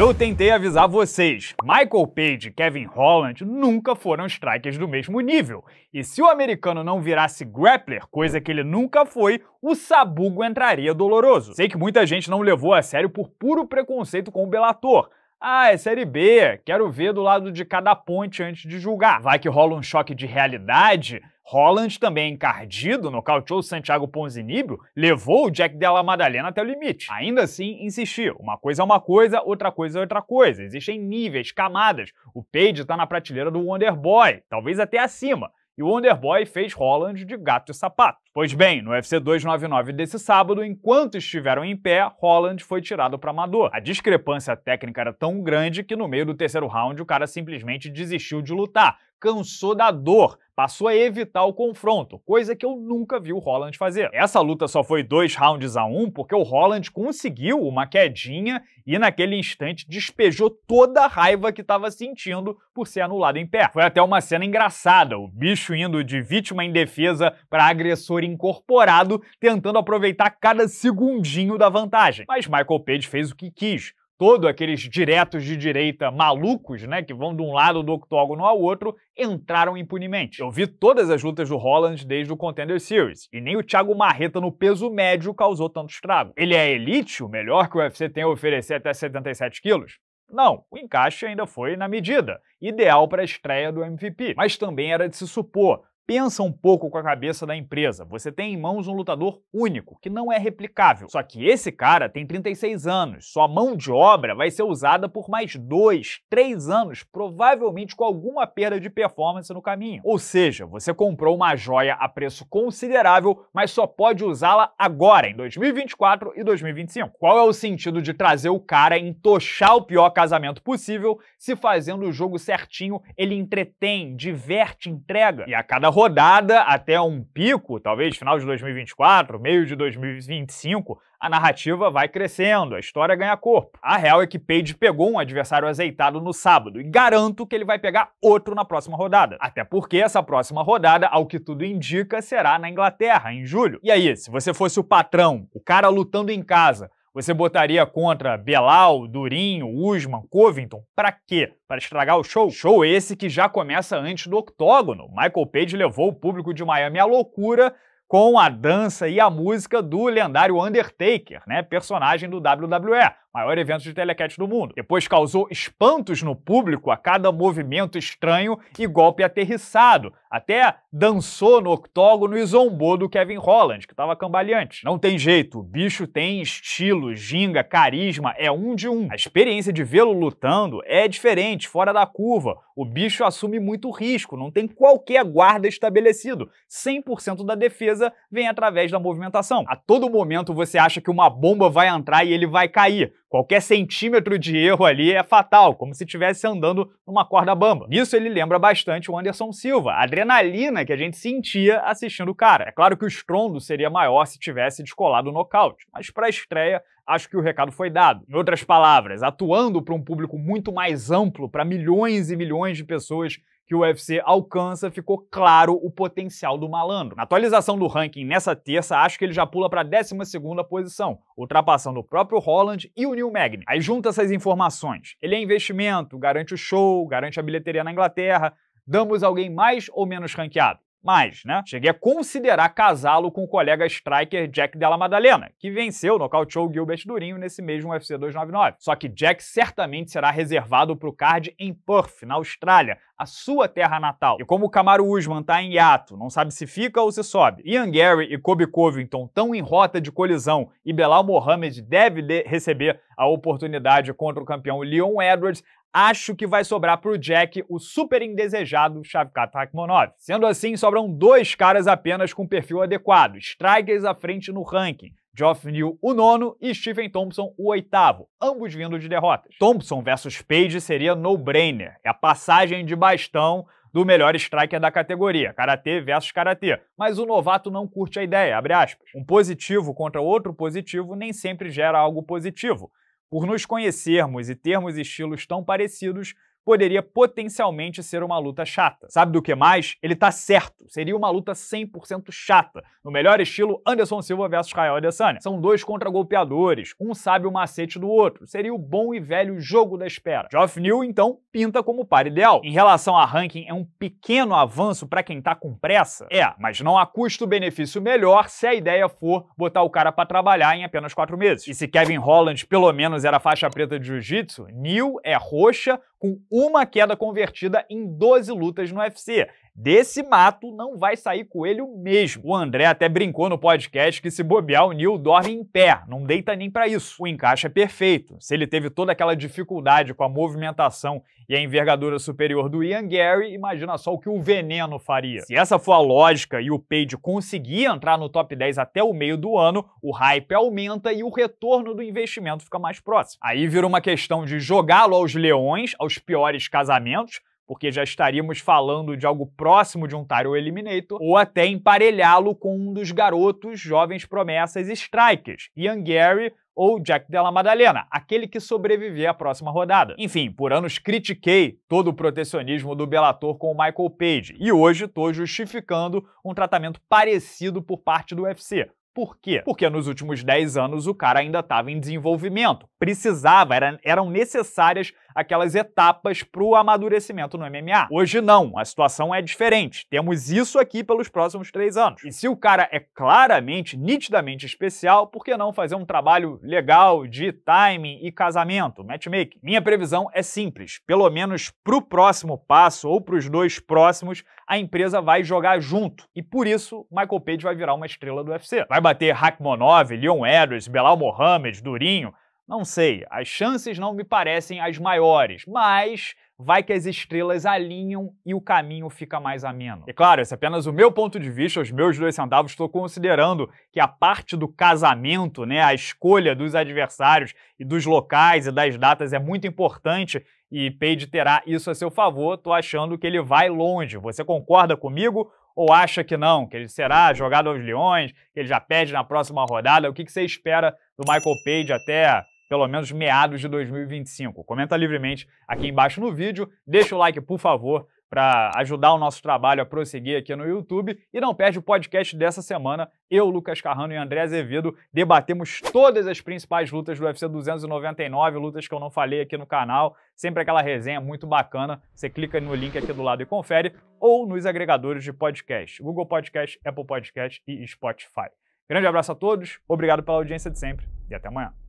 Eu tentei avisar vocês, Michael Page e Kevin Holland nunca foram strikers do mesmo nível. E se o americano não virasse grappler, coisa que ele nunca foi, o sabugo entraria doloroso. Sei que muita gente não levou a sério por puro preconceito com o Bellator, ah, é Série B, quero ver do lado de cada ponte antes de julgar. Vai que rola um choque de realidade? Holland também encardido, nocauteou Santiago Ponzinibbio, levou o Jack Della Madalena até o limite. Ainda assim, insistiu. Uma coisa é uma coisa, outra coisa é outra coisa. Existem níveis, camadas. O Page tá na prateleira do Wonder Boy, talvez até acima. E o Wonderboy fez Holland de gato e sapato. Pois bem, no UFC 299 desse sábado, enquanto estiveram em pé, Holland foi tirado para amador. A discrepância técnica era tão grande que no meio do terceiro round o cara simplesmente desistiu de lutar, cansou da dor, passou a evitar o confronto, coisa que eu nunca vi o Holland fazer. Essa luta só foi dois rounds a um porque o Holland conseguiu uma quedinha e naquele instante despejou toda a raiva que estava sentindo por ser anulado em pé. Foi até uma cena engraçada, o bicho indo de vítima indefesa para agressor incorporado, tentando aproveitar cada segundinho da vantagem. Mas Michael Page fez o que quis, todo aqueles diretos de direita malucos, né, que vão de um lado do octógono ao outro, entraram impunemente. Eu vi todas as lutas do Holland desde o Contender Series, e nem o Thiago Marreta no peso médio causou tanto estrago. Ele é elite, o melhor que o UFC tem a oferecer até 77 quilos? Não, o encaixe ainda foi na medida, ideal para a estreia do MVP, mas também era de se supor, pensa um pouco com a cabeça da empresa. Você tem em mãos um lutador único, que não é replicável. Só que esse cara tem 36 anos. Sua mão de obra vai ser usada por mais dois, três anos, provavelmente com alguma perda de performance no caminho. Ou seja, você comprou uma joia a preço considerável, mas só pode usá-la agora, em 2024 e 2025. Qual é o sentido de trazer o cara entochar o pior casamento possível se fazendo o jogo certinho ele entretém, diverte, entrega? E a cada rodada até um pico, talvez final de 2024, meio de 2025, a narrativa vai crescendo, a história ganha corpo. A real é que Page pegou um adversário azeitado no sábado e garanto que ele vai pegar outro na próxima rodada. Até porque essa próxima rodada, ao que tudo indica, será na Inglaterra, em julho. E aí, se você fosse o patrão, o cara lutando em casa, você botaria contra Belal, Durinho, Usman, Covington? Para quê? Para estragar o show? Show esse que já começa antes do octógono. Michael Page levou o público de Miami à loucura com a dança e a música do lendário Undertaker, né, personagem do WWE maior evento de telecatch do mundo. Depois causou espantos no público a cada movimento estranho e golpe aterrissado. Até dançou no octógono e zombou do Kevin Holland, que estava cambaleante. Não tem jeito, o bicho tem estilo, ginga, carisma, é um de um. A experiência de vê-lo lutando é diferente, fora da curva. O bicho assume muito risco, não tem qualquer guarda estabelecido. 100% da defesa vem através da movimentação. A todo momento você acha que uma bomba vai entrar e ele vai cair. Qualquer centímetro de erro ali é fatal, como se estivesse andando numa corda bamba. Isso ele lembra bastante o Anderson Silva, a adrenalina que a gente sentia assistindo o cara. É claro que o estrondo seria maior se tivesse descolado o nocaute, mas para a estreia acho que o recado foi dado. Em outras palavras, atuando para um público muito mais amplo, para milhões e milhões de pessoas que o UFC alcança, ficou claro o potencial do malandro. Na atualização do ranking nessa terça, acho que ele já pula para a 12 posição, ultrapassando o próprio Holland e o Neil Magny. Aí junta essas informações. Ele é investimento, garante o show, garante a bilheteria na Inglaterra, damos alguém mais ou menos ranqueado mais, né? Cheguei a considerar casá-lo com o colega striker Jack Della Madalena, que venceu, nocauteou Gilbert Durinho nesse mesmo UFC 299. Só que Jack certamente será reservado para o card em Perth, na Austrália, a sua terra natal. E como o Camaro Usman está em hiato, não sabe se fica ou se sobe, Ian Gary e Kobe Covington estão em rota de colisão e Belal Mohamed deve de receber a oportunidade contra o campeão Leon Edwards, acho que vai sobrar para o Jack o super indesejado Shavkat Rakhmonov. Sendo assim, sobram dois caras apenas com perfil adequado, strikers à frente no ranking. Geoff Neal, o nono, e Stephen Thompson, o oitavo, ambos vindo de derrotas. Thompson versus Page seria no-brainer, é a passagem de bastão do melhor striker da categoria, karatê versus karatê. Mas o novato não curte a ideia, Um positivo contra outro positivo nem sempre gera algo positivo por nos conhecermos e termos estilos tão parecidos, poderia potencialmente ser uma luta chata. Sabe do que mais? Ele tá certo. Seria uma luta 100% chata, no melhor estilo Anderson Silva versus Rael Adesanya. São dois contra-golpeadores, um sabe o macete do outro. Seria o bom e velho jogo da espera. Geoff New, então, pinta como par ideal. Em relação a ranking, é um pequeno avanço para quem tá com pressa? É, mas não há custo-benefício melhor se a ideia for botar o cara para trabalhar em apenas quatro meses. E se Kevin Holland pelo menos era faixa preta de jiu-jitsu, Neil é roxa com uma queda convertida em 12 lutas no UFC. Desse mato não vai sair coelho mesmo. O André até brincou no podcast que se bobear o Neil dorme em pé, não deita nem para isso. O encaixe é perfeito. Se ele teve toda aquela dificuldade com a movimentação e a envergadura superior do Ian Gary, imagina só o que o veneno faria. Se essa for a lógica e o Page conseguir entrar no top 10 até o meio do ano, o hype aumenta e o retorno do investimento fica mais próximo. Aí vira uma questão de jogá-lo aos leões, aos piores casamentos, porque já estaríamos falando de algo próximo de um Tyrell Eliminator, ou até emparelhá-lo com um dos garotos jovens promessas strikers, Ian Gary ou Jack Della Madalena, aquele que sobreviver à próxima rodada. Enfim, por anos critiquei todo o protecionismo do Bellator com o Michael Page, e hoje estou justificando um tratamento parecido por parte do UFC. Por quê? Porque nos últimos 10 anos o cara ainda estava em desenvolvimento. Precisava, era, eram necessárias aquelas etapas para o amadurecimento no MMA. Hoje não, a situação é diferente. Temos isso aqui pelos próximos três anos. E se o cara é claramente, nitidamente especial, por que não fazer um trabalho legal de timing e casamento, matchmaking? Minha previsão é simples, pelo menos para o próximo passo ou para os dois próximos, a empresa vai jogar junto. E por isso, Michael Page vai virar uma estrela do UFC. Vai bater Hakmonov, Leon Edwards, Belal Mohamed, Durinho, não sei, as chances não me parecem as maiores, mas vai que as estrelas alinham e o caminho fica mais ameno. E claro, esse é apenas o meu ponto de vista, os meus dois centavos, estou considerando que a parte do casamento, né, a escolha dos adversários e dos locais e das datas é muito importante e Page terá isso a seu favor, estou achando que ele vai longe. Você concorda comigo ou acha que não, que ele será jogado aos leões, que ele já perde na próxima rodada? O que, que você espera do Michael Page até pelo menos meados de 2025. Comenta livremente aqui embaixo no vídeo, deixa o like, por favor, para ajudar o nosso trabalho a prosseguir aqui no YouTube. E não perde o podcast dessa semana. Eu, Lucas Carrano e André Azevedo debatemos todas as principais lutas do UFC 299, lutas que eu não falei aqui no canal. Sempre aquela resenha muito bacana. Você clica no link aqui do lado e confere, ou nos agregadores de podcast: Google Podcast, Apple Podcast e Spotify. Grande abraço a todos, obrigado pela audiência de sempre e até amanhã.